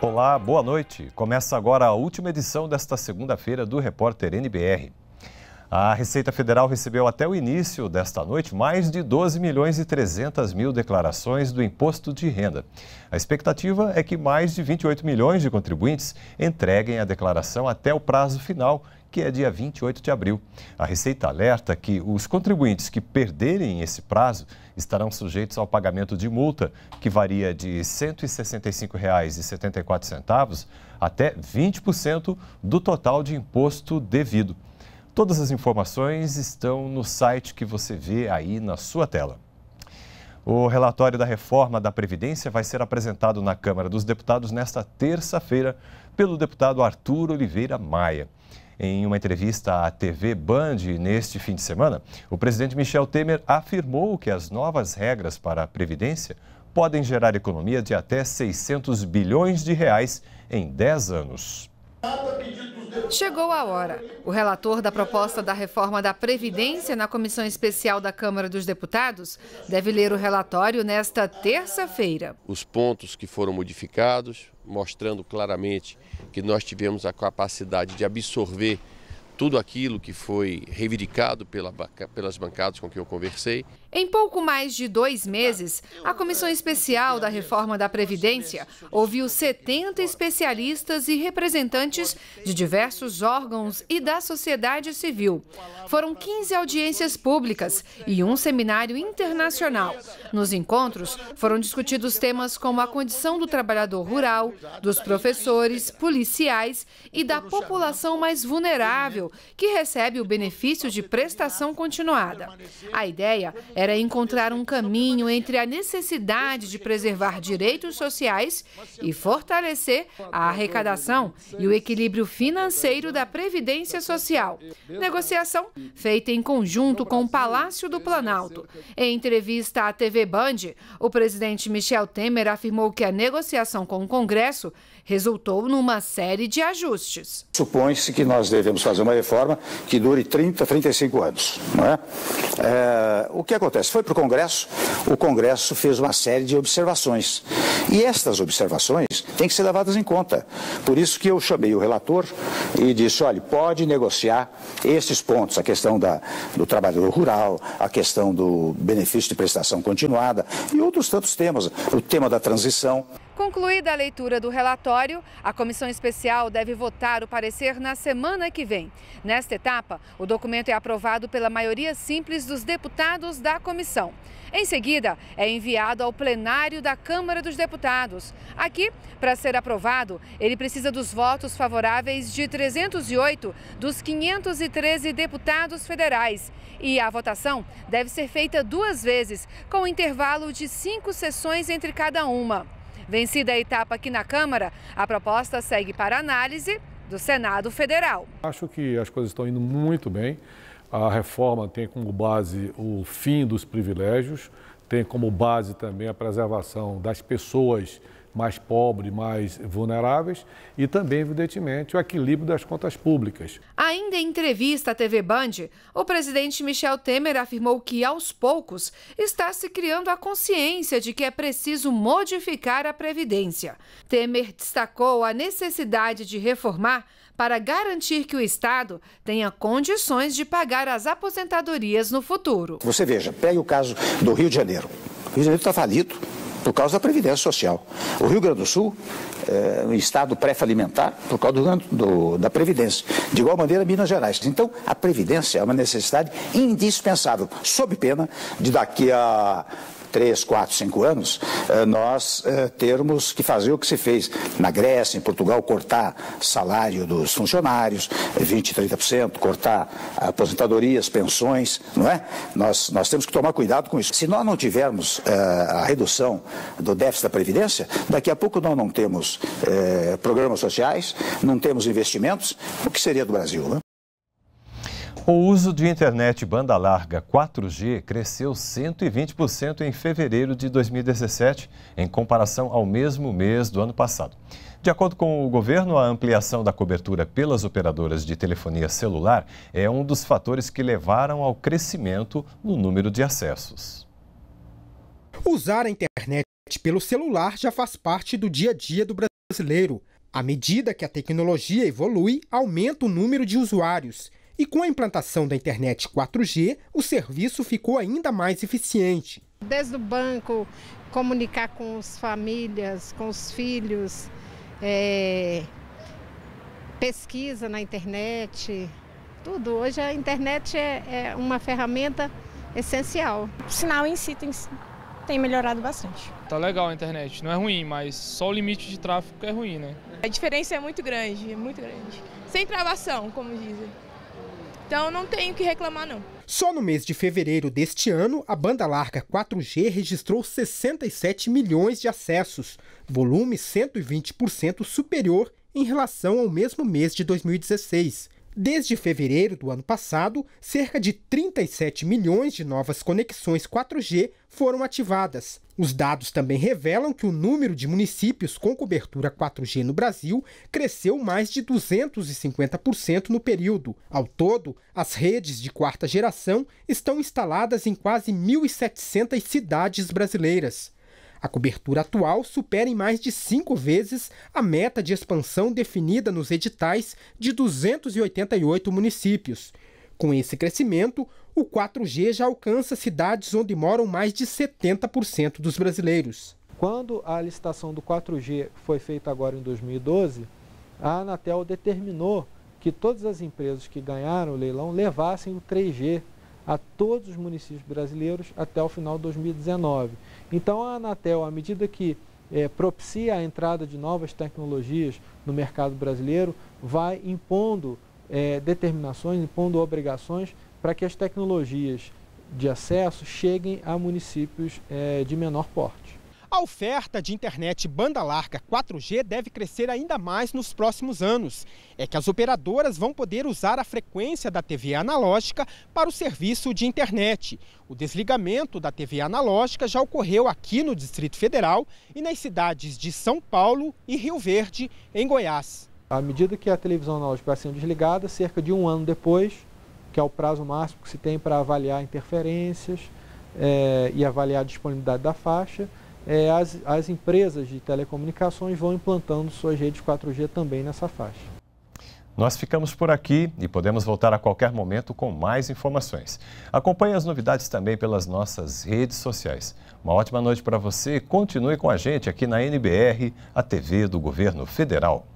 Olá, boa noite. Começa agora a última edição desta segunda-feira do Repórter NBR. A Receita Federal recebeu até o início desta noite mais de 12 milhões e 300 mil declarações do imposto de renda. A expectativa é que mais de 28 milhões de contribuintes entreguem a declaração até o prazo final, que é dia 28 de abril. A Receita alerta que os contribuintes que perderem esse prazo estarão sujeitos ao pagamento de multa, que varia de R$ 165,74 até 20% do total de imposto devido. Todas as informações estão no site que você vê aí na sua tela. O relatório da reforma da Previdência vai ser apresentado na Câmara dos Deputados nesta terça-feira pelo deputado Arthur Oliveira Maia. Em uma entrevista à TV Band neste fim de semana, o presidente Michel Temer afirmou que as novas regras para a Previdência podem gerar economia de até 600 bilhões de reais em 10 anos. Chegou a hora. O relator da proposta da reforma da Previdência na Comissão Especial da Câmara dos Deputados deve ler o relatório nesta terça-feira. Os pontos que foram modificados, mostrando claramente que nós tivemos a capacidade de absorver tudo aquilo que foi reivindicado pela, pelas bancadas com que eu conversei. Em pouco mais de dois meses, a Comissão Especial da Reforma da Previdência ouviu 70 especialistas e representantes de diversos órgãos e da sociedade civil. Foram 15 audiências públicas e um seminário internacional. Nos encontros, foram discutidos temas como a condição do trabalhador rural, dos professores, policiais e da população mais vulnerável, que recebe o benefício de prestação continuada. A ideia é era encontrar um caminho entre a necessidade de preservar direitos sociais e fortalecer a arrecadação e o equilíbrio financeiro da Previdência Social. Negociação feita em conjunto com o Palácio do Planalto. Em entrevista à TV Band, o presidente Michel Temer afirmou que a negociação com o Congresso resultou numa série de ajustes. Supõe-se que nós devemos fazer uma reforma que dure 30, 35 anos. Não é? é o que acontece? acontece? Foi para o Congresso, o Congresso fez uma série de observações. E estas observações têm que ser levadas em conta. Por isso que eu chamei o relator e disse, olha, pode negociar esses pontos, a questão da, do trabalhador rural, a questão do benefício de prestação continuada e outros tantos temas, o tema da transição. Concluída a leitura do relatório, a comissão especial deve votar o parecer na semana que vem. Nesta etapa, o documento é aprovado pela maioria simples dos deputados da comissão. Em seguida, é enviado ao plenário da Câmara dos Deputados. Aqui, para ser aprovado, ele precisa dos votos favoráveis de 308 dos 513 deputados federais. E a votação deve ser feita duas vezes, com um intervalo de cinco sessões entre cada uma. Vencida a etapa aqui na Câmara, a proposta segue para análise do Senado Federal. Acho que as coisas estão indo muito bem. A reforma tem como base o fim dos privilégios, tem como base também a preservação das pessoas mais pobres, mais vulneráveis e também, evidentemente, o equilíbrio das contas públicas. Ainda em entrevista à TV Band, o presidente Michel Temer afirmou que, aos poucos, está se criando a consciência de que é preciso modificar a Previdência. Temer destacou a necessidade de reformar para garantir que o Estado tenha condições de pagar as aposentadorias no futuro. Você veja, pegue o caso do Rio de Janeiro. O Rio de Janeiro está falido por causa da Previdência Social. O Rio Grande do Sul é um estado pré-falimentar por causa do, do, da Previdência. De igual maneira, Minas Gerais. Então, a Previdência é uma necessidade indispensável, sob pena de daqui a três, quatro, cinco anos, eh, nós eh, termos que fazer o que se fez na Grécia, em Portugal, cortar salário dos funcionários, 20%, 30%, cortar aposentadorias, pensões, não é? Nós, nós temos que tomar cuidado com isso. Se nós não tivermos eh, a redução do déficit da Previdência, daqui a pouco nós não temos programas sociais, não temos investimentos, o que seria do Brasil, né? O uso de internet banda larga 4G cresceu 120% em fevereiro de 2017, em comparação ao mesmo mês do ano passado. De acordo com o governo, a ampliação da cobertura pelas operadoras de telefonia celular é um dos fatores que levaram ao crescimento no número de acessos. Usar a internet pelo celular já faz parte do dia a dia do brasileiro. À medida que a tecnologia evolui, aumenta o número de usuários e com a implantação da internet 4G, o serviço ficou ainda mais eficiente. Desde o banco, comunicar com as famílias, com os filhos, é, pesquisa na internet, tudo. Hoje a internet é, é uma ferramenta essencial. O sinal em si tem, tem melhorado bastante. Tá legal a internet, não é ruim, mas só o limite de tráfego é ruim, né? A diferença é muito grande, é muito grande. Sem travação, como dizem. Então não tenho que reclamar não. Só no mês de fevereiro deste ano, a banda larga 4G registrou 67 milhões de acessos, volume 120% superior em relação ao mesmo mês de 2016. Desde fevereiro do ano passado, cerca de 37 milhões de novas conexões 4G foram ativadas. Os dados também revelam que o número de municípios com cobertura 4G no Brasil cresceu mais de 250% no período. Ao todo, as redes de quarta geração estão instaladas em quase 1.700 cidades brasileiras. A cobertura atual supera em mais de cinco vezes a meta de expansão definida nos editais de 288 municípios. Com esse crescimento, o 4G já alcança cidades onde moram mais de 70% dos brasileiros. Quando a licitação do 4G foi feita agora em 2012, a Anatel determinou que todas as empresas que ganharam o leilão levassem o 3G a todos os municípios brasileiros até o final de 2019. Então, a Anatel, à medida que é, propicia a entrada de novas tecnologias no mercado brasileiro, vai impondo é, determinações, impondo obrigações para que as tecnologias de acesso cheguem a municípios é, de menor porte. A oferta de internet banda larga 4G deve crescer ainda mais nos próximos anos. É que as operadoras vão poder usar a frequência da TV analógica para o serviço de internet. O desligamento da TV analógica já ocorreu aqui no Distrito Federal e nas cidades de São Paulo e Rio Verde, em Goiás. À medida que a televisão analógica vai sendo desligada, cerca de um ano depois, que é o prazo máximo que se tem para avaliar interferências é, e avaliar a disponibilidade da faixa, é, as, as empresas de telecomunicações vão implantando suas redes 4G também nessa faixa. Nós ficamos por aqui e podemos voltar a qualquer momento com mais informações. Acompanhe as novidades também pelas nossas redes sociais. Uma ótima noite para você. Continue com a gente aqui na NBR, a TV do Governo Federal.